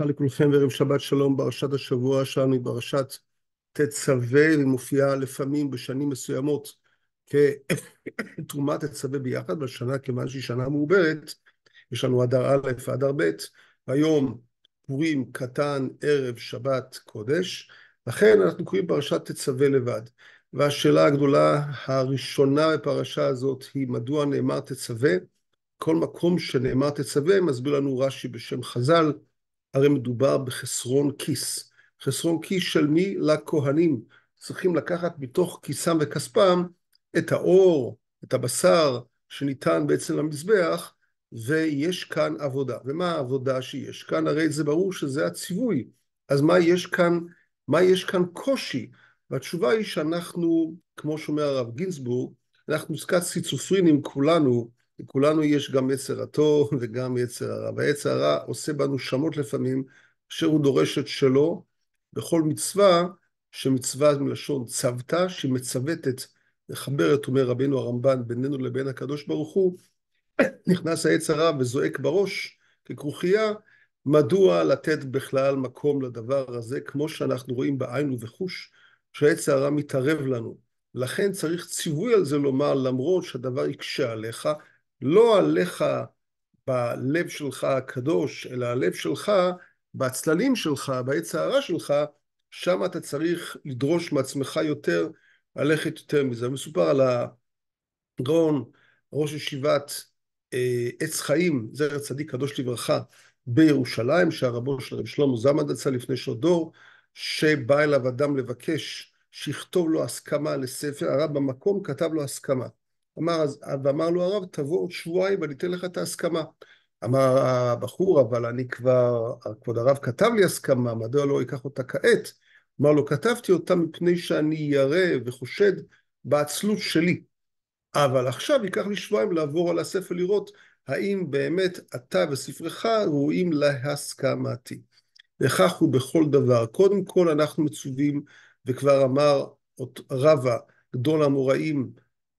ברכה לכולכם וערב שבת שלום, פרשת השבוע שלנו היא פרשת תצווה, היא מופיעה לפעמים בשנים מסוימות כתרומת תצווה ביחד, בשנה כיוון שהיא שנה מעוברת, יש לנו אדר א' ואדר ב', היום פורים קטן, ערב, שבת, קודש, לכן אנחנו קוראים פרשת תצווה לבד. והשאלה הגדולה הראשונה בפרשה הזאת היא מדוע נאמר תצווה? כל מקום שנאמר תצווה מסביר לנו רש"י בשם חז"ל הרי מדובר בחסרון כיס. חסרון כיס של מי? לכהנים. צריכים לקחת מתוך כיסם וכספם את האור, את הבשר שניתן בעצם למזבח, ויש כאן עבודה. ומה העבודה שיש כאן? הרי זה ברור שזה הציווי. אז מה יש כאן, מה יש כאן קושי? והתשובה היא שאנחנו, כמו שאומר הרב גינזבורג, אנחנו קצת סיצופרינים כולנו, לכולנו יש גם יצר הטוב וגם יצר הרע, והיצר הרע עושה בנו שמות לפעמים, אשר הוא דורש את שלו בכל מצווה, שמצווה מלשון צוותא, שהיא מצוותת, מחברת, אומר רבינו הרמב"ן, בינינו לבין הקדוש ברוך הוא, נכנס העץ הרע וזועק בראש ככרוכיה, מדוע לתת בכלל מקום לדבר הזה, כמו שאנחנו רואים בעין ובחוש, שהעץ הרע מתערב לנו. לכן צריך ציווי על זה לומר, למרות שהדבר יקשה עליך, לא עליך בלב שלך הקדוש, אלא הלב שלך, בצללים שלך, בעץ הרע שלך, שם אתה צריך לדרוש מעצמך יותר, ללכת יותר מזה. מסופר על הגאון, ראש ישיבת אה, עץ חיים, זכר צדיק קדוש לברכה, בירושלים, שהרבו של רב שלמה זמד יצא לפני שעות דור, שבא אליו אדם לבקש שיכתוב לו הסכמה לספר, הרב במקום כתב לו הסכמה. אמר, ואמר לו הרב, תבוא עוד שבועיים ואני אתן לך את ההסכמה. אמר הבחור, אבל אני כבר, כבוד הרב כתב לי הסכמה, מדוע לא אקח אותה כעת? אמר לו, כתבתי אותה מפני שאני ירא וחושד בעצלות שלי. אבל עכשיו ייקח לי שבועיים לעבור על הספר לראות האם באמת אתה וספרך ראויים להסכמתי. וכך הוא בכל דבר. קודם כל אנחנו מצווים, וכבר אמר רבא, גדול המוראים,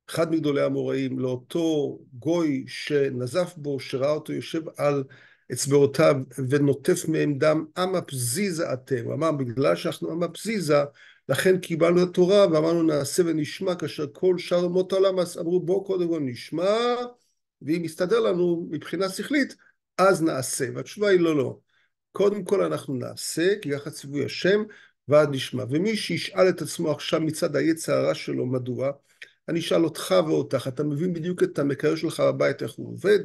אחד מגדולי המוראים, לאותו גוי שנזף בו, שראה אותו יושב על אצבעותיו ונוטף מהם דם, אמא פזיזה אתם. הוא אמר, בגלל שאנחנו אמא פזיזה, לכן קיבלנו את התורה ואמרנו נעשה ונשמע, כאשר כל שאר אומות העולם אמרו בואו קודם כל נשמע, ואם יסתדר לנו מבחינה שכלית, אז נעשה. והתשובה היא לא, לא. קודם כל אנחנו נעשה, כי ככה ציווי השם, ואז נשמע. ומי שישאל את עצמו עכשיו מצד היצע הרע שלו, מדוע? אני אשאל אותך ואותך, אתה מבין בדיוק את המקרר שלך בבית, איך הוא עובד?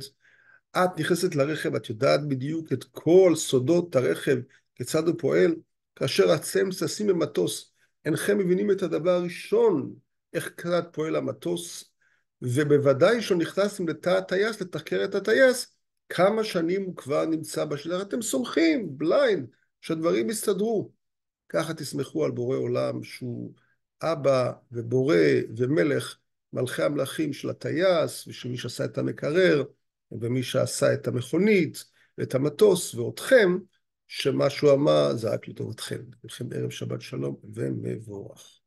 את נכנסת לרכב, את יודעת בדיוק את כל סודות הרכב, כיצד הוא פועל? כאשר אתם ששים במטוס, אינכם מבינים את הדבר הראשון, איך כיצד פועל המטוס, ובוודאי שנכנסתם לתא הטייס, לתחקר את הטייס, כמה שנים הוא כבר נמצא בשדר, אתם סומכים, בליינד, שהדברים יסתדרו. ככה תסמכו על בורא עולם שהוא... אבא ובורא ומלך, מלכי המלכים של הטייס, ושל מי שעשה את המקרר, ומי שעשה את המכונית, ואת המטוס, ואותכם, שמה שהוא אמר זה רק לטובתכם. לכם ערב שבת שלום ומבורך.